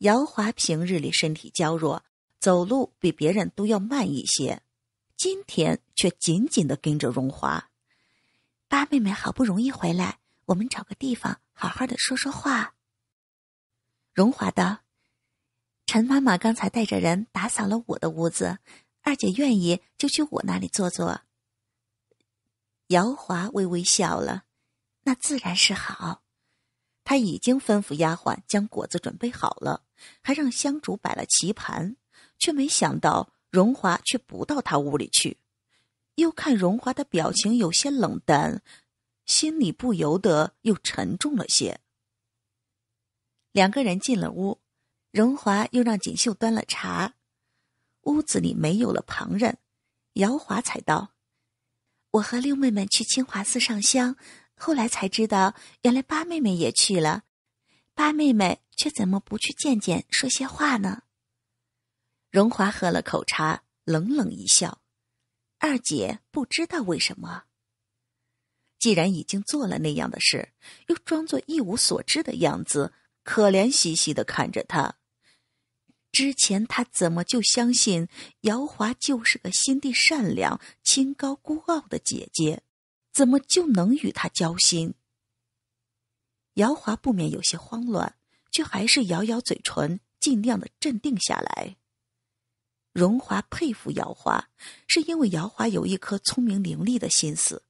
姚华平日里身体娇弱，走路比别人都要慢一些，今天却紧紧的跟着荣华。八妹妹好不容易回来，我们找个地方好好的说说话。荣华道：“陈妈妈刚才带着人打扫了我的屋子，二姐愿意就去我那里坐坐。”姚华微微笑了：“那自然是好。”她已经吩咐丫鬟将果子准备好了。还让香主摆了棋盘，却没想到荣华却不到他屋里去。又看荣华的表情有些冷淡，心里不由得又沉重了些。两个人进了屋，荣华又让锦绣端了茶。屋子里没有了旁人，姚华才道：“我和六妹妹去清华寺上香，后来才知道，原来八妹妹也去了。”八妹妹却怎么不去见见，说些话呢？荣华喝了口茶，冷冷一笑。二姐不知道为什么。既然已经做了那样的事，又装作一无所知的样子，可怜兮兮的看着他。之前他怎么就相信姚华就是个心地善良、清高孤傲的姐姐，怎么就能与她交心？姚华不免有些慌乱，却还是咬咬嘴唇，尽量的镇定下来。荣华佩服姚华，是因为姚华有一颗聪明伶俐的心思，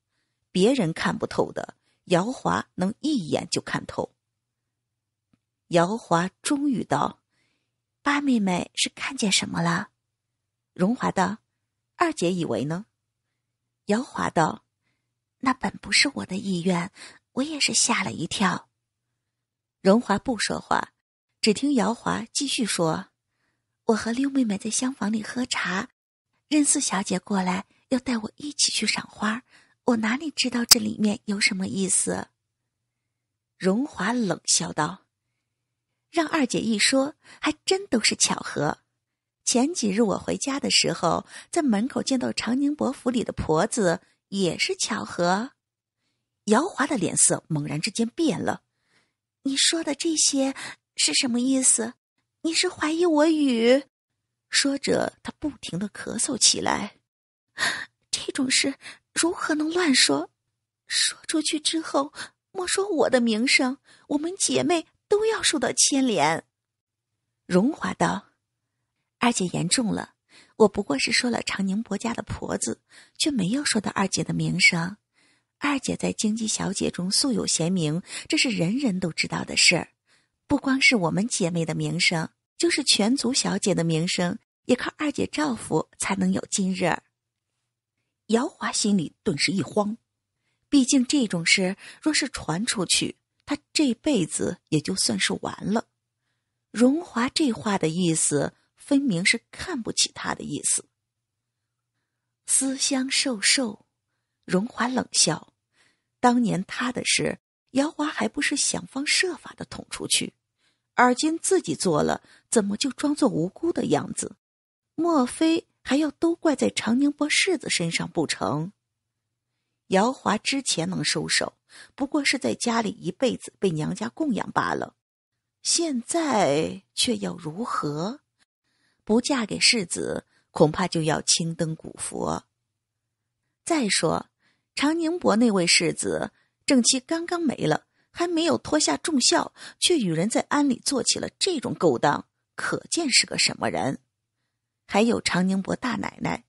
别人看不透的，姚华能一眼就看透。姚华终于道：“八妹妹是看见什么了？”荣华道：“二姐以为呢？”姚华道：“那本不是我的意愿，我也是吓了一跳。”荣华不说话，只听姚华继续说：“我和六妹妹在厢房里喝茶，任四小姐过来要带我一起去赏花，我哪里知道这里面有什么意思？”荣华冷笑道：“让二姐一说，还真都是巧合。前几日我回家的时候，在门口见到长宁伯府里的婆子，也是巧合。”姚华的脸色猛然之间变了。你说的这些是什么意思？你是怀疑我语？说着，她不停的咳嗽起来。这种事如何能乱说？说出去之后，莫说我的名声，我们姐妹都要受到牵连。荣华道：“二姐言重了，我不过是说了长宁伯家的婆子，却没有说到二姐的名声。”二姐在京畿小姐中素有贤名，这是人人都知道的事儿。不光是我们姐妹的名声，就是全族小姐的名声，也靠二姐照拂才能有今日。姚华心里顿时一慌，毕竟这种事若是传出去，他这辈子也就算是完了。荣华这话的意思，分明是看不起他的意思。思乡瘦瘦，荣华冷笑。当年他的事，姚华还不是想方设法的捅出去，而今自己做了，怎么就装作无辜的样子？莫非还要都怪在长宁波世子身上不成？姚华之前能收手，不过是在家里一辈子被娘家供养罢了，现在却要如何？不嫁给世子，恐怕就要青灯古佛。再说。常宁伯那位世子正妻刚刚没了，还没有脱下重孝，却与人在庵里做起了这种勾当，可见是个什么人？还有常宁伯大奶奶，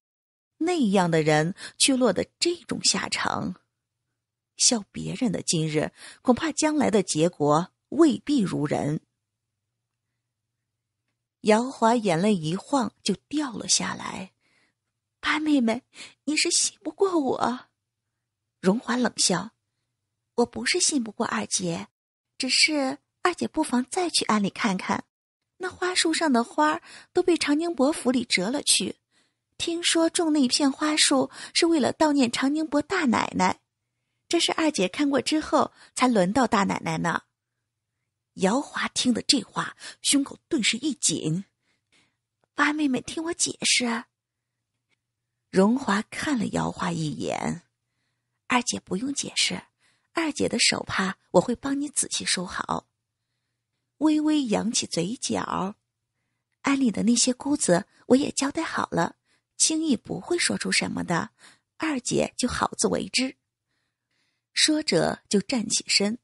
那样的人却落得这种下场，笑别人的今日，恐怕将来的结果未必如人。姚华眼泪一晃就掉了下来，八妹妹，你是信不过我。荣华冷笑：“我不是信不过二姐，只是二姐不妨再去庵里看看。那花树上的花都被长宁伯府里折了去。听说种那片花树是为了悼念长宁伯大奶奶，这是二姐看过之后才轮到大奶奶呢。”姚华听的这话，胸口顿时一紧。“八妹妹，听我解释。”荣华看了姚华一眼。二姐不用解释，二姐的手帕我会帮你仔细收好。微微扬起嘴角，安里的那些姑子我也交代好了，轻易不会说出什么的。二姐就好自为之。说着就站起身。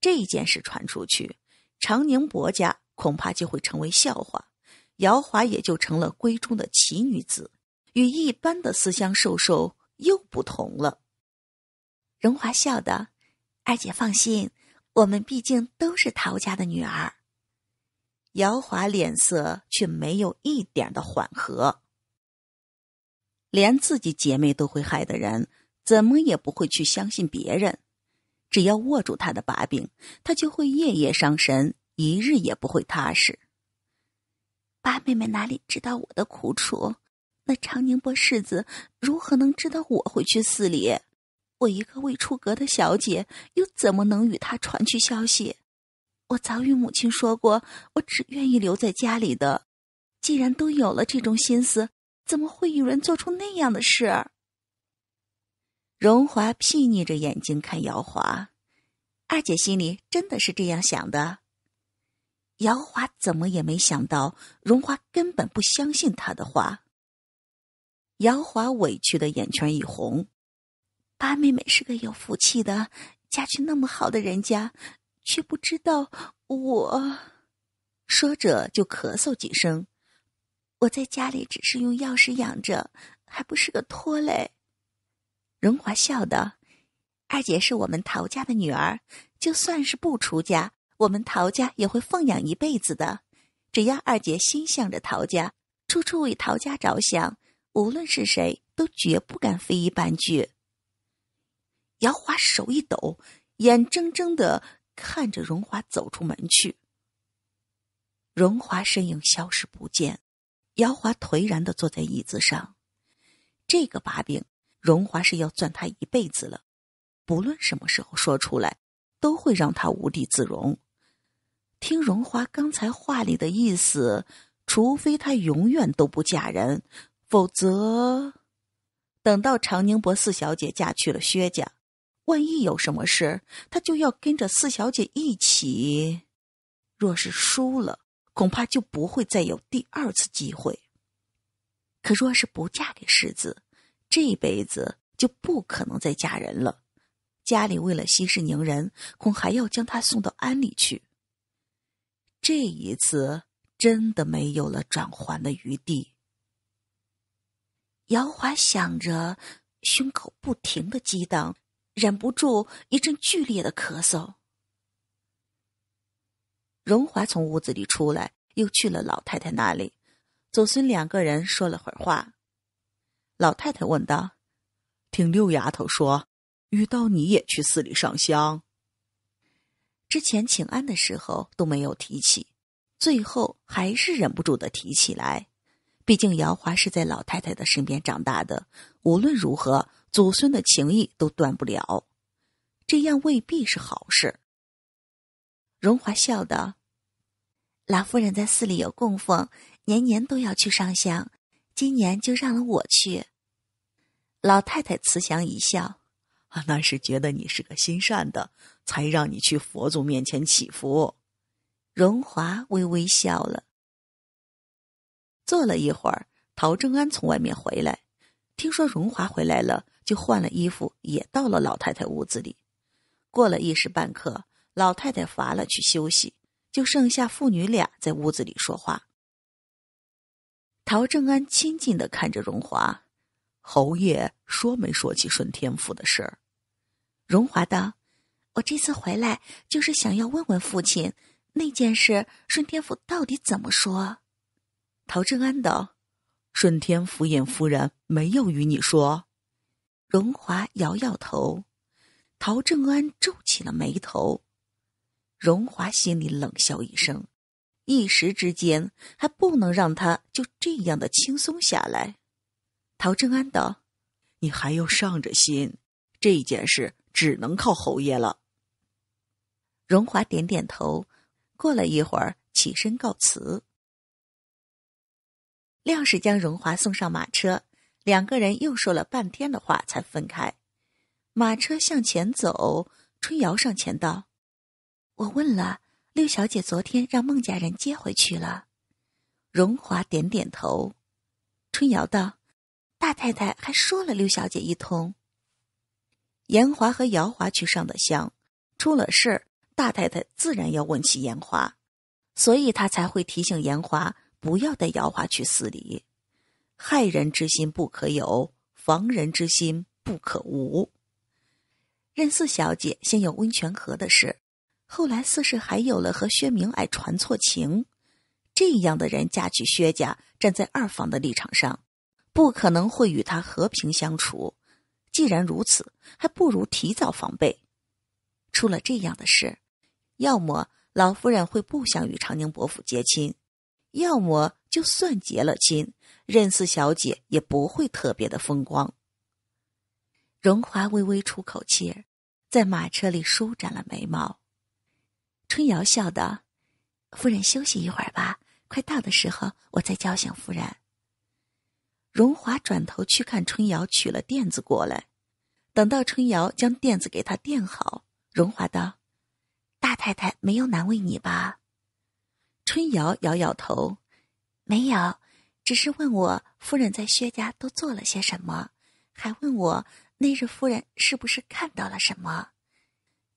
这件事传出去，长宁伯家恐怕就会成为笑话，姚华也就成了闺中的奇女子，与一般的私相授受。又不同了。荣华笑的，二姐放心，我们毕竟都是陶家的女儿。姚华脸色却没有一点的缓和，连自己姐妹都会害的人，怎么也不会去相信别人。只要握住他的把柄，他就会夜夜伤神，一日也不会踏实。八妹妹哪里知道我的苦楚？那长宁波世子如何能知道我会去寺里？我一个未出阁的小姐，又怎么能与他传去消息？我早与母亲说过，我只愿意留在家里的。既然都有了这种心思，怎么会有人做出那样的事？荣华睥睨着眼睛看姚华，二姐心里真的是这样想的。姚华怎么也没想到，荣华根本不相信他的话。姚华委屈的眼圈一红，八妹妹是个有福气的，嫁去那么好的人家，却不知道我。说着就咳嗽几声。我在家里只是用钥匙养着，还不是个拖累。荣华笑道：“二姐是我们陶家的女儿，就算是不出家，我们陶家也会奉养一辈子的。只要二姐心向着陶家，处处为陶家着想。”无论是谁，都绝不敢非议半句。姚华手一抖，眼睁睁的看着荣华走出门去。荣华身影消失不见，姚华颓然的坐在椅子上。这个把柄，荣华是要攥他一辈子了。不论什么时候说出来，都会让他无地自容。听荣华刚才话里的意思，除非他永远都不嫁人。否则，等到常宁伯四小姐嫁去了薛家，万一有什么事，她就要跟着四小姐一起。若是输了，恐怕就不会再有第二次机会。可若是不嫁给世子，这辈子就不可能再嫁人了。家里为了息事宁人，恐还要将她送到安里去。这一次，真的没有了转圜的余地。姚华想着，胸口不停的激荡，忍不住一阵剧烈的咳嗽。荣华从屋子里出来，又去了老太太那里，祖孙两个人说了会儿话。老太太问道：“听六丫头说，遇到你也去寺里上香？之前请安的时候都没有提起，最后还是忍不住的提起来。”毕竟姚华是在老太太的身边长大的，无论如何，祖孙的情谊都断不了。这样未必是好事。荣华笑道：“老夫人在寺里有供奉，年年都要去上香，今年就让了我去。”老太太慈祥一笑：“啊，那是觉得你是个心善的，才让你去佛祖面前祈福。”荣华微微笑了。坐了一会儿，陶正安从外面回来，听说荣华回来了，就换了衣服，也到了老太太屋子里。过了一时半刻，老太太乏了，去休息，就剩下父女俩在屋子里说话。陶正安亲近的看着荣华，侯爷说没说起顺天府的事儿。荣华道：“我这次回来，就是想要问问父亲，那件事顺天府到底怎么说。”陶正安道：“顺天府尹夫人没有与你说。”荣华摇摇头。陶正安皱起了眉头。荣华心里冷笑一声，一时之间还不能让他就这样的轻松下来。陶正安道：“你还要上着心，这件事只能靠侯爷了。”荣华点点头。过了一会儿，起身告辞。亮是将荣华送上马车，两个人又说了半天的话才分开。马车向前走，春瑶上前道：“我问了六小姐，昨天让孟家人接回去了。”荣华点点头。春瑶道：“大太太还说了六小姐一通。严华和姚华去上的香，出了事儿，大太太自然要问起严华，所以他才会提醒严华。”不要带姚华去寺里，害人之心不可有，防人之心不可无。任四小姐先有温泉河的事，后来四是还有了和薛明爱传错情，这样的人嫁去薛家，站在二房的立场上，不可能会与她和平相处。既然如此，还不如提早防备。出了这样的事，要么老夫人会不想与长宁伯府结亲。要么就算结了亲，任四小姐也不会特别的风光。荣华微微出口气儿，在马车里舒展了眉毛。春瑶笑道：“夫人休息一会儿吧，快到的时候我再叫醒夫人。”荣华转头去看春瑶，取了垫子过来。等到春瑶将垫子给她垫好，荣华道：“大太太没有难为你吧？”春瑶摇摇头，没有，只是问我夫人在薛家都做了些什么，还问我那日夫人是不是看到了什么。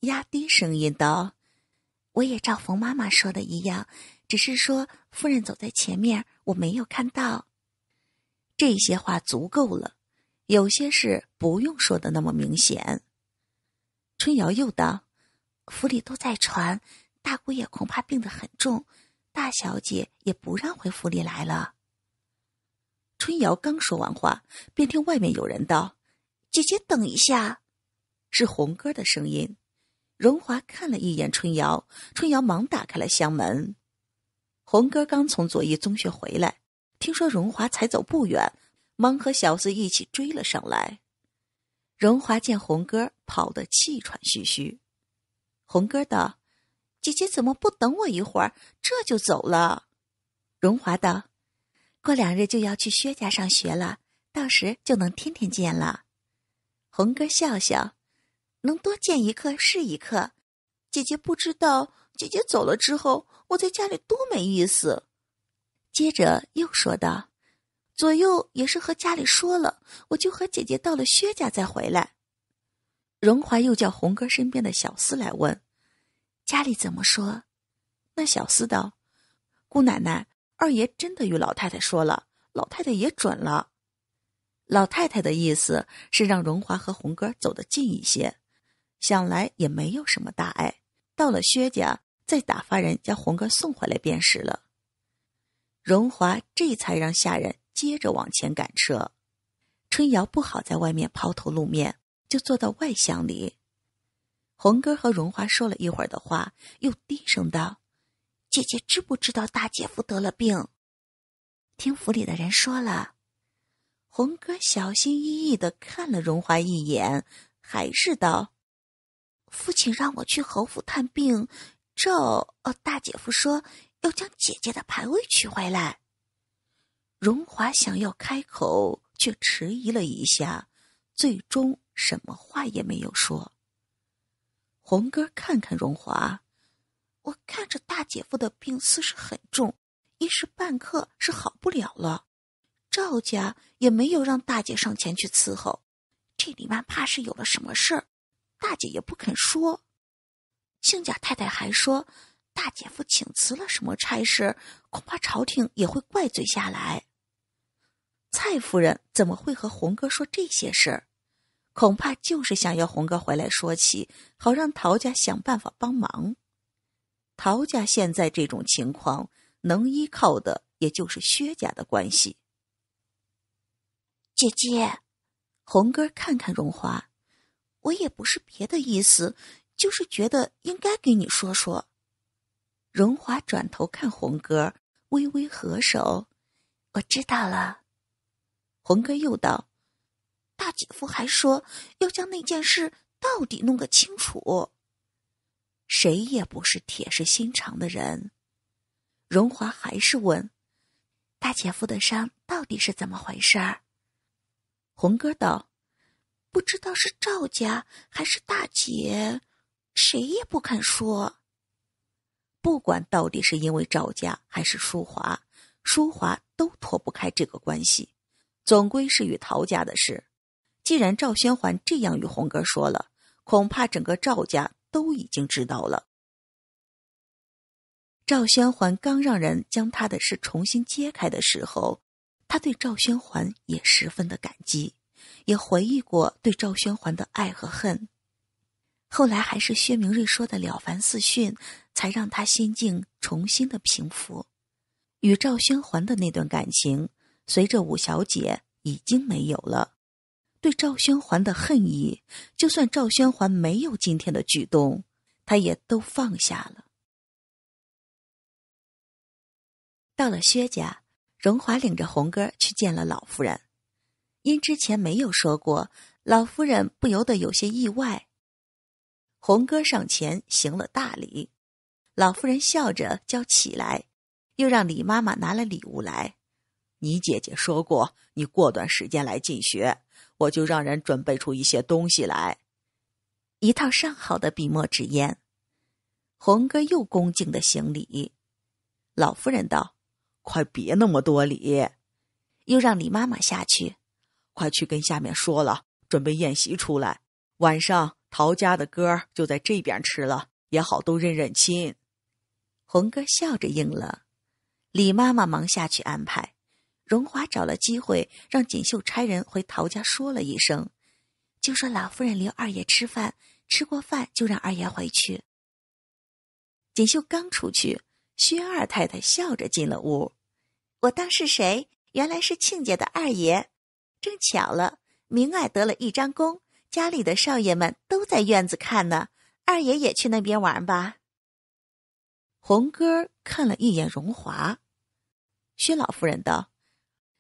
压低声音道：“我也照冯妈妈说的一样，只是说夫人走在前面，我没有看到。”这些话足够了，有些事不用说的那么明显。春瑶又道：“府里都在传，大姑爷恐怕病得很重。”大小姐也不让回府里来了。春瑶刚说完话，便听外面有人道：“姐姐，等一下。”是红哥的声音。荣华看了一眼春瑶，春瑶忙打开了厢门。红哥刚从左一中学回来，听说荣华才走不远，忙和小四一起追了上来。荣华见红哥跑得气喘吁吁，红哥道：“姐姐怎么不等我一会儿，这就走了？荣华道：“过两日就要去薛家上学了，到时就能天天见了。”红哥笑笑：“能多见一刻是一刻。”姐姐不知道，姐姐走了之后，我在家里多没意思。接着又说道：“左右也是和家里说了，我就和姐姐到了薛家再回来。”荣华又叫红哥身边的小厮来问。家里怎么说？那小厮道：“姑奶奶，二爷真的与老太太说了，老太太也准了。老太太的意思是让荣华和红哥走得近一些，想来也没有什么大碍。到了薛家，再打发人将红哥送回来便是了。”荣华这才让下人接着往前赶车。春瑶不好在外面抛头露面，就坐到外厢里。红哥和荣华说了一会儿的话，又低声道：“姐姐知不知道大姐夫得了病？听府里的人说了。”红哥小心翼翼的看了荣华一眼，还是道：“父亲让我去侯府探病，赵……呃，大姐夫说要将姐姐的牌位取回来。”荣华想要开口，却迟疑了一下，最终什么话也没有说。红哥，看看荣华，我看着大姐夫的病似是很重，一时半刻是好不了了。赵家也没有让大姐上前去伺候，这里面怕是有了什么事儿，大姐也不肯说。亲家太太还说，大姐夫请辞了什么差事，恐怕朝廷也会怪罪下来。蔡夫人怎么会和红哥说这些事儿？恐怕就是想要红哥回来说起，好让陶家想办法帮忙。陶家现在这种情况，能依靠的也就是薛家的关系。姐姐，红哥看看荣华，我也不是别的意思，就是觉得应该给你说说。荣华转头看红哥，微微合手，我知道了。红哥又道。大姐夫还说要将那件事到底弄个清楚。谁也不是铁石心肠的人，荣华还是问：“大姐夫的伤到底是怎么回事儿？”红哥道：“不知道是赵家还是大姐，谁也不肯说。不管到底是因为赵家还是淑华，淑华都脱不开这个关系，总归是与陶家的事。”既然赵宣环这样与红哥说了，恐怕整个赵家都已经知道了。赵宣环刚让人将他的事重新揭开的时候，他对赵宣环也十分的感激，也回忆过对赵宣环的爱和恨。后来还是薛明瑞说的《了凡四训》，才让他心境重新的平复。与赵宣环的那段感情，随着五小姐已经没有了。对赵宣桓的恨意，就算赵宣桓没有今天的举动，他也都放下了。到了薛家，荣华领着红哥去见了老夫人，因之前没有说过，老夫人不由得有些意外。红哥上前行了大礼，老夫人笑着叫起来，又让李妈妈拿了礼物来。你姐姐说过，你过段时间来进学。我就让人准备出一些东西来，一套上好的笔墨纸砚。红哥又恭敬的行礼。老夫人道：“快别那么多礼。”又让李妈妈下去：“快去跟下面说了，准备宴席出来。晚上陶家的歌就在这边吃了，也好都认认亲。”红哥笑着应了。李妈妈忙下去安排。荣华找了机会，让锦绣差人回陶家说了一声，就说老夫人留二爷吃饭，吃过饭就让二爷回去。锦绣刚出去，薛二太太笑着进了屋，我当是谁，原来是亲家的二爷，正巧了，明爱得了一张弓，家里的少爷们都在院子看呢，二爷也去那边玩吧。红哥看了一眼荣华，薛老夫人道。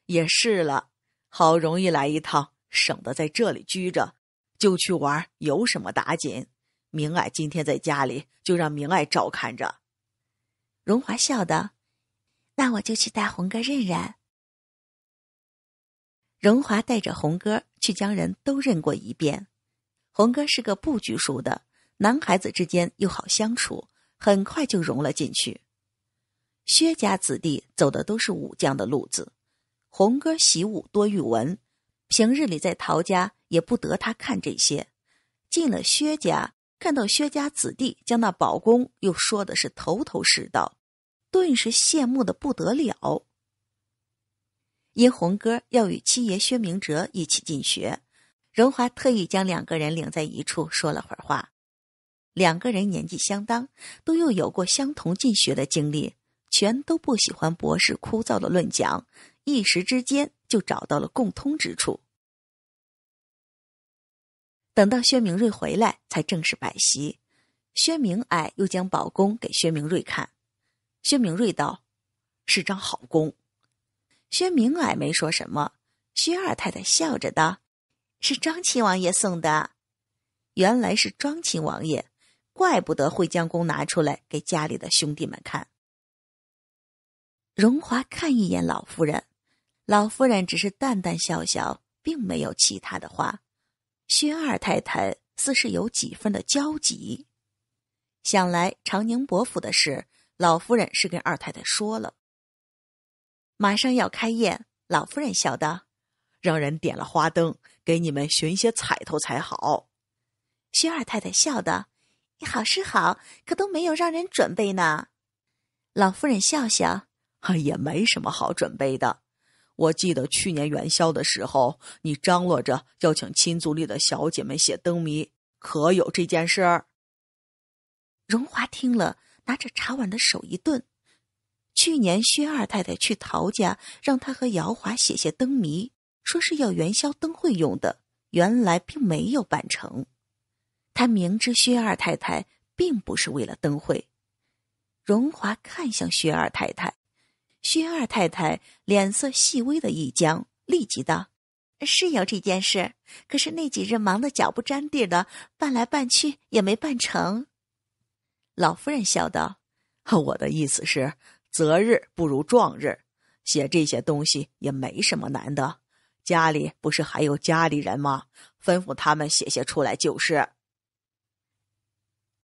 也是了，好容易来一趟，省得在这里拘着，就去玩，有什么打紧？明爱今天在家里，就让明爱照看着。荣华笑道：“那我就去带红哥认认。”荣华带着红哥去将人都认过一遍。红哥是个不拘束的男孩子，之间又好相处，很快就融了进去。薛家子弟走的都是武将的路子。红哥习武多于文，平日里在陶家也不得他看这些。进了薛家，看到薛家子弟将那宝弓又说的是头头是道，顿时羡慕的不得了。因红哥要与七爷薛明哲一起进学，荣华特意将两个人领在一处说了会儿话。两个人年纪相当，都又有过相同进学的经历，全都不喜欢博士枯燥的论讲。一时之间就找到了共通之处。等到薛明瑞回来，才正式摆席。薛明矮又将宝弓给薛明瑞看，薛明瑞道：“是张好弓。”薛明矮没说什么。薛二太太笑着道：“是庄亲王爷送的。”原来是庄亲王爷，怪不得会将弓拿出来给家里的兄弟们看。荣华看一眼老夫人。老夫人只是淡淡笑笑，并没有其他的话。薛二太太似是有几分的焦急，想来长宁伯府的事，老夫人是跟二太太说了。马上要开业，老夫人笑道：“让人点了花灯，给你们寻些彩头才好。”薛二太太笑道：“好是好，可都没有让人准备呢。”老夫人笑笑：“哎，也没什么好准备的。”我记得去年元宵的时候，你张罗着要请亲族里的小姐们写灯谜，可有这件事儿？荣华听了，拿着茶碗的手一顿。去年薛二太太去陶家，让他和姚华写些灯谜，说是要元宵灯会用的，原来并没有办成。他明知薛二太太并不是为了灯会，荣华看向薛二太太。薛二太太脸色细微的一僵，立即道：“是有这件事，可是那几日忙得脚不沾地的，办来办去也没办成。”老夫人笑道：“我的意思是，择日不如撞日，写这些东西也没什么难的。家里不是还有家里人吗？吩咐他们写写出来就是。”